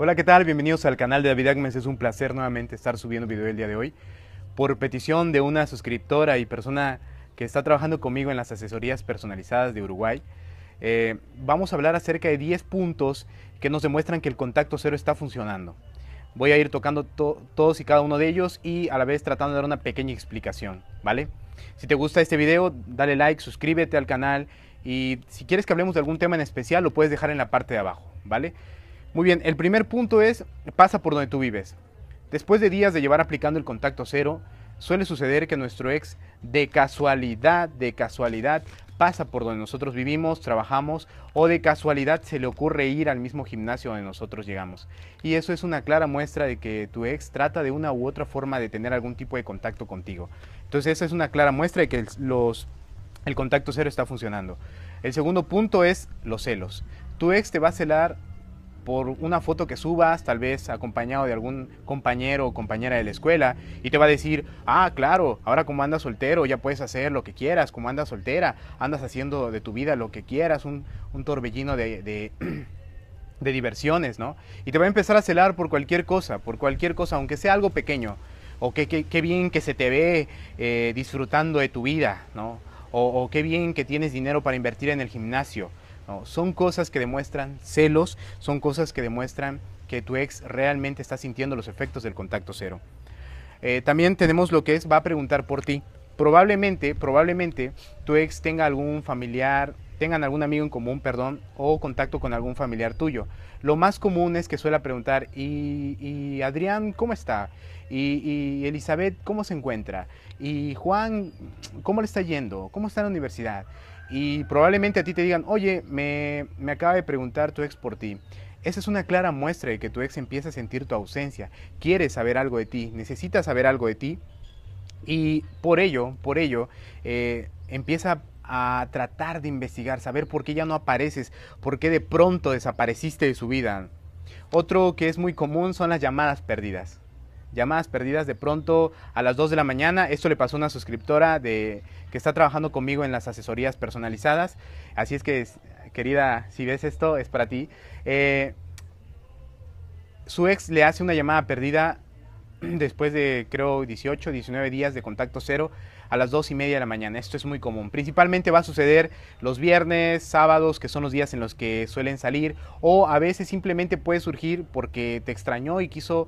Hola, ¿qué tal? Bienvenidos al canal de David Agnes. Es un placer nuevamente estar subiendo video el día de hoy. Por petición de una suscriptora y persona que está trabajando conmigo en las asesorías personalizadas de Uruguay, eh, vamos a hablar acerca de 10 puntos que nos demuestran que el contacto cero está funcionando. Voy a ir tocando todos y cada uno de ellos y a la vez tratando de dar una pequeña explicación, ¿vale? Si te gusta este video, dale like, suscríbete al canal y si quieres que hablemos de algún tema en especial, lo puedes dejar en la parte de abajo, ¿vale? Muy bien, el primer punto es, pasa por donde tú vives. Después de días de llevar aplicando el contacto cero, suele suceder que nuestro ex de casualidad, de casualidad, pasa por donde nosotros vivimos, trabajamos o de casualidad se le ocurre ir al mismo gimnasio donde nosotros llegamos. Y eso es una clara muestra de que tu ex trata de una u otra forma de tener algún tipo de contacto contigo. Entonces esa es una clara muestra de que el contacto cero está funcionando. El segundo punto es los celos. Tu ex te va a celar por una foto que subas, tal vez acompañado de algún compañero o compañera de la escuela, y te va a decir, ah, claro, ahora como andas soltero ya puedes hacer lo que quieras, como andas soltera, andas haciendo de tu vida lo que quieras, un, torbellino de, de diversiones, ¿no? Y te va a empezar a celar por cualquier cosa, por cualquier cosa, aunque sea algo pequeño. O qué bien que se te ve eh, disfrutando de tu vida, ¿no? o qué bien que tienes dinero para invertir en el gimnasio son cosas que demuestran celos, son cosas que demuestran que tu ex realmente está sintiendo los efectos del contacto cero. Eh, también tenemos lo que es va a preguntar por ti. Probablemente, probablemente tu ex tenga algún familiar, tengan algún amigo en común, perdón, o contacto con algún familiar tuyo. Lo más común es que suele preguntar, ¿y, Adrián cómo está? ¿Y, Elizabeth cómo se encuentra? ¿Y Juan cómo le está yendo? ¿Cómo está la universidad? y probablemente a ti te digan, oye, me, acaba de preguntar tu ex por ti. Esa es una clara muestra de que tu ex empieza a sentir tu ausencia, quiere saber algo de ti, necesita saber algo de ti y por ello, por ello, eh, empieza a tratar de investigar, saber por qué ya no apareces, por qué de pronto desapareciste de su vida. Otro que es muy común son las llamadas perdidas llamadas perdidas de pronto a las 2 de la mañana. Esto le pasó a una suscriptora de, que está trabajando conmigo en las asesorías personalizadas. Así es que, querida, si ves esto, es para ti. Eh, su ex le hace una llamada perdida después de, creo, 18, 19 días de contacto cero a las 2 y media de la mañana. Esto es muy común. Principalmente va a suceder los viernes, sábados, que son los días en los que suelen salir. O a veces simplemente puede surgir porque te extrañó y quiso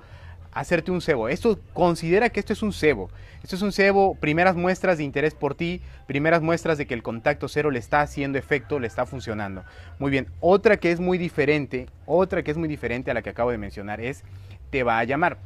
hacerte un cebo. Esto considera que esto es un cebo. Esto es un cebo, primeras muestras de interés por ti, primeras muestras de que el contacto cero le está haciendo efecto, le está funcionando. Muy bien, otra que es muy diferente, otra que es muy diferente a la que acabo de mencionar es te va a llamar.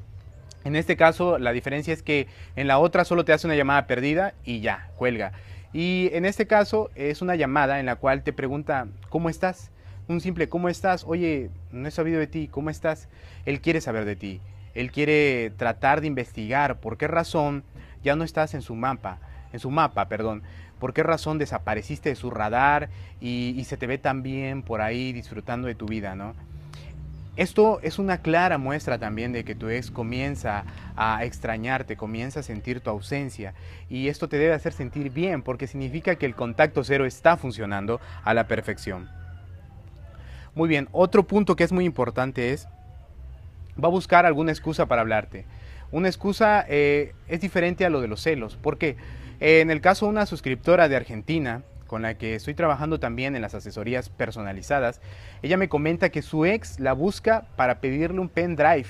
En este caso, la diferencia es que en la otra solo te hace una llamada perdida y ya, cuelga. Y en este caso es una llamada en la cual te pregunta, ¿cómo estás? Un simple, ¿cómo estás? Oye, no he sabido de ti, ¿cómo estás? Él quiere saber de ti él quiere tratar de investigar por qué razón ya no estás en su mapa, en su mapa, perdón. ¿Por qué razón desapareciste de su radar y, se te ve también por ahí disfrutando de tu vida, no? Esto es una clara muestra también de que tu ex comienza a extrañarte, comienza a sentir tu ausencia y esto te debe hacer sentir bien porque significa que el contacto cero está funcionando a la perfección. Muy bien, otro punto que es muy importante es va a buscar alguna excusa para hablarte. Una excusa eh, es diferente a lo de los celos, porque eh, en el caso de una suscriptora de Argentina, con la que estoy trabajando también en las asesorías personalizadas, ella me comenta que su ex la busca para pedirle un pendrive.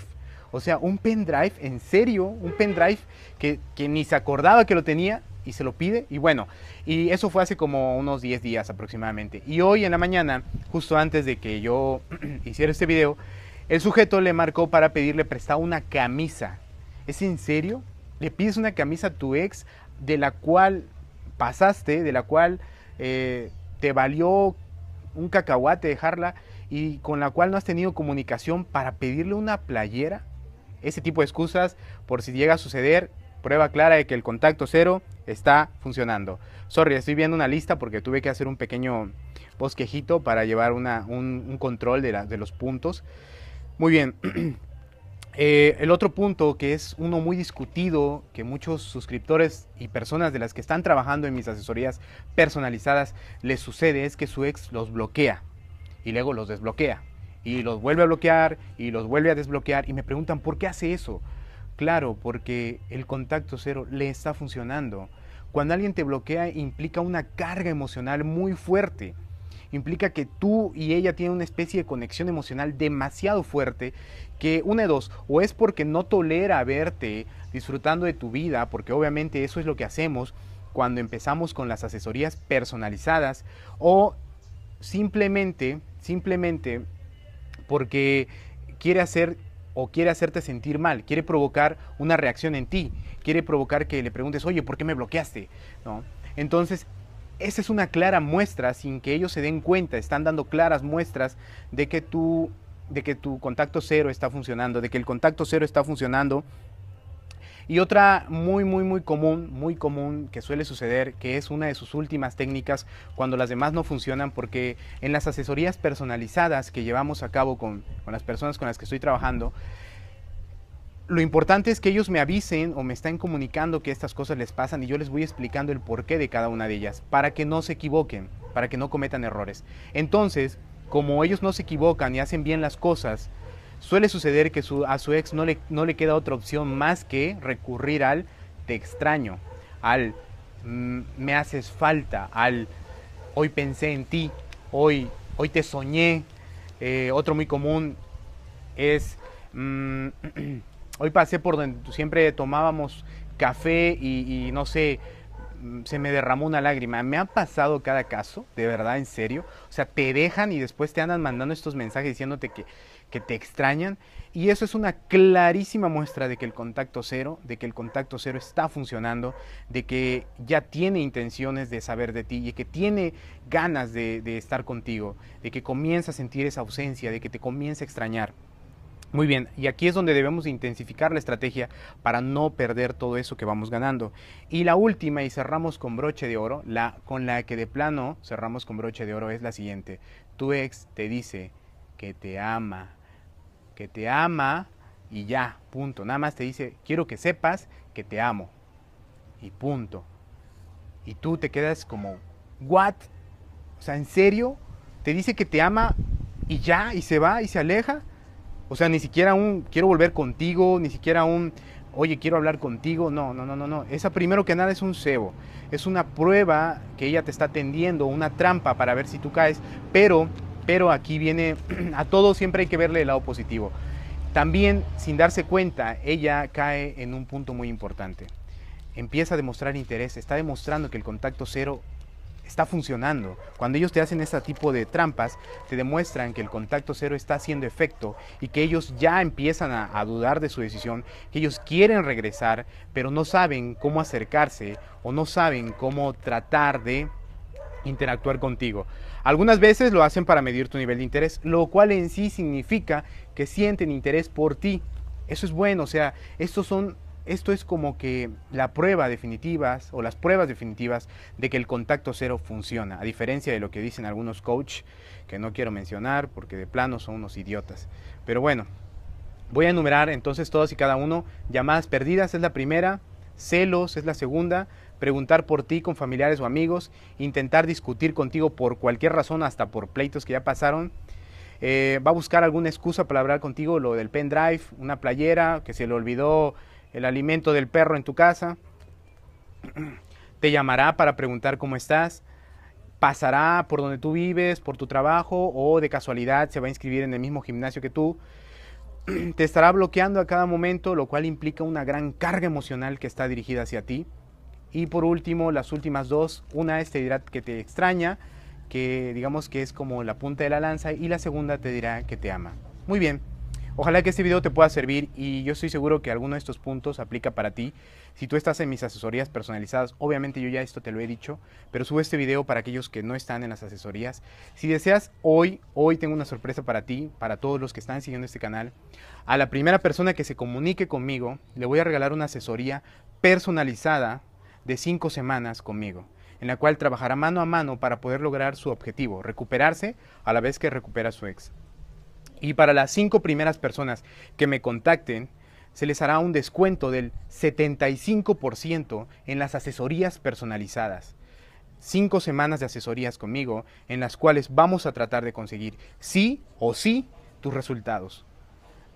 O sea, un pendrive, en serio, un pendrive que, que ni se acordaba que lo tenía y se lo pide. Y bueno, y eso fue hace como unos 10 días aproximadamente. Y hoy en la mañana, justo antes de que yo hiciera este video, el sujeto le marcó para pedirle prestado una camisa. ¿Es en serio? Le pides una camisa a tu ex de la cual pasaste, de la cual eh, te valió un cacahuate dejarla y con la cual no has tenido comunicación para pedirle una playera. Ese tipo de excusas, por si llega a suceder, prueba clara de que el contacto cero está funcionando. Sorry, estoy viendo una lista porque tuve que hacer un pequeño bosquejito para llevar un, control de los puntos. Muy bien. Eh, el otro punto que es uno muy discutido, que muchos suscriptores y personas de las que están trabajando en mis asesorías personalizadas les sucede es que su ex los bloquea y luego los desbloquea y los vuelve a bloquear y los vuelve a desbloquear y me preguntan por qué hace eso. Claro, porque el contacto cero le está funcionando. Cuando alguien te bloquea implica una carga emocional muy fuerte implica que tú y ella tienen una especie de conexión emocional demasiado fuerte que una de dos, o es porque no tolera verte disfrutando de tu vida, porque obviamente eso es lo que hacemos cuando empezamos con las asesorías personalizadas, o simplemente, simplemente porque quiere hacer o quiere hacerte sentir mal, quiere provocar una reacción en ti, quiere provocar que le preguntes, oye, ¿por qué me bloqueaste? ¿No? Entonces, esa es una clara muestra, sin que ellos se den cuenta, están dando claras muestras de que tu, de que tu contacto cero está funcionando, de que el contacto cero está funcionando. Y otra muy, muy, muy común, muy común que suele suceder, que es una de sus últimas técnicas cuando las demás no funcionan, porque en las asesorías personalizadas que llevamos a cabo con las personas con las que estoy trabajando, lo importante es que ellos me avisen o me están comunicando que estas cosas les pasan y yo les voy explicando el porqué de cada una de ellas, para que no se equivoquen, para que no cometan errores. Entonces, como ellos no se equivocan y hacen bien las cosas, suele suceder que a su ex no le, no le queda otra opción más que recurrir al te extraño, al me haces falta, al hoy pensé en ti, hoy, hoy te soñé. Eh, otro muy común es... Mm, hoy pasé por donde siempre tomábamos café y, no sé, mm, se me derramó una lágrima. Me ha pasado cada caso, de verdad, en serio. O sea, te dejan y después te andan mandando estos mensajes diciéndote que, que te extrañan. Y eso es una clarísima muestra de que el contacto cero, de que el contacto cero está funcionando, de que ya tiene intenciones de saber de ti y que tiene ganas de, de estar contigo, de que comienza a sentir esa ausencia, de que te comienza a extrañar. Muy bien, y aquí es donde debemos intensificar la estrategia para no perder todo eso que vamos ganando. Y la última, y cerramos con broche de oro, la con la que de plano cerramos con broche de oro es la siguiente. Tu ex te dice que te ama, que te ama y ya, punto. Nada más te dice, quiero que sepas que te amo. Y punto. Y tú te quedas como, ¿what? O sea, ¿en serio? Te dice que te ama y ya, y se va y se aleja. O sea, ni siquiera un quiero volver contigo, ni siquiera un oye, quiero hablar contigo. No, no, no, no, no. Esa primero que nada es un cebo. Es una prueba que ella te está tendiendo, una trampa para ver si tú caes. Pero, pero aquí viene, a todo siempre hay que verle el lado positivo. También, sin darse cuenta, ella cae en un punto muy importante. Empieza a demostrar interés, está demostrando que el contacto cero está funcionando. Cuando ellos te hacen este tipo de trampas, te demuestran que el contacto cero está haciendo efecto y que ellos ya empiezan a, dudar de su decisión, que ellos quieren regresar, pero no saben cómo acercarse o no saben cómo tratar de interactuar contigo. Algunas veces lo hacen para medir tu nivel de interés, lo cual en sí significa que sienten interés por ti. Eso es bueno, o sea, estos son esto es como que la prueba definitiva o las pruebas definitivas de que el contacto cero funciona, a diferencia de lo que dicen algunos coach que no quiero mencionar porque de plano son unos idiotas. Pero bueno, voy a enumerar entonces todas y cada uno. Llamadas perdidas es la primera, celos es la segunda, preguntar por ti con familiares o amigos, intentar discutir contigo por cualquier razón, hasta por pleitos que ya pasaron. Eh, va a buscar alguna excusa para hablar contigo, lo del pendrive, una playera que se le olvidó el alimento del perro en tu casa, te llamará para preguntar cómo estás, pasará por donde tú vives, por tu trabajo o de casualidad se va a inscribir en el mismo gimnasio que tú. Te estará bloqueando a cada momento, lo cual implica una gran carga emocional que está dirigida hacia ti. Y por último, las últimas dos, una es te dirá que te extraña, que digamos que es como la punta de la lanza, y la segunda te dirá que te ama. Muy bien. Ojalá que este video te pueda servir y yo estoy seguro que alguno de estos puntos aplica para ti. Si tú estás en mis asesorías personalizadas, obviamente yo ya esto te lo he dicho, pero subo este video para aquellos que no están en las asesorías. Si deseas, hoy, hoy tengo una sorpresa para ti, para todos los que están siguiendo este canal. A la primera persona que se comunique conmigo, le voy a regalar una asesoría personalizada de 5 semanas conmigo en la cual trabajará mano a mano para poder lograr su objetivo, recuperarse a la vez que recupera a su ex. Y para las cinco primeras personas que me contacten, se les hará un descuento del 75% en las asesorías personalizadas. Cinco semanas de asesorías conmigo en las cuales vamos a tratar de conseguir sí o sí tus resultados.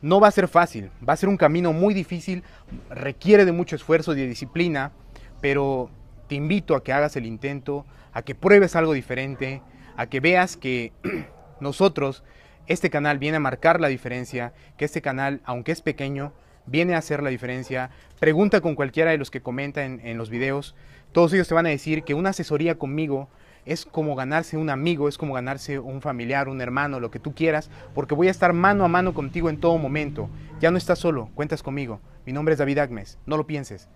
No va a ser fácil, va a ser un camino muy difícil, requiere de mucho esfuerzo y de disciplina, pero te invito a que hagas el intento, a que pruebes algo diferente, a que veas que nosotros este canal viene a marcar la diferencia, que este canal, aunque es pequeño, viene a hacer la diferencia. Pregunta con cualquiera de los que comentan en, los videos. Todos ellos te van a decir que una asesoría conmigo es como ganarse un amigo, es como ganarse un familiar, un hermano, lo que tú quieras, porque voy a estar mano a mano contigo en todo momento. Ya no estás solo, cuentas conmigo. Mi nombre es David Agnes. no lo pienses.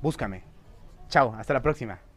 Búscame. Chao, hasta la próxima.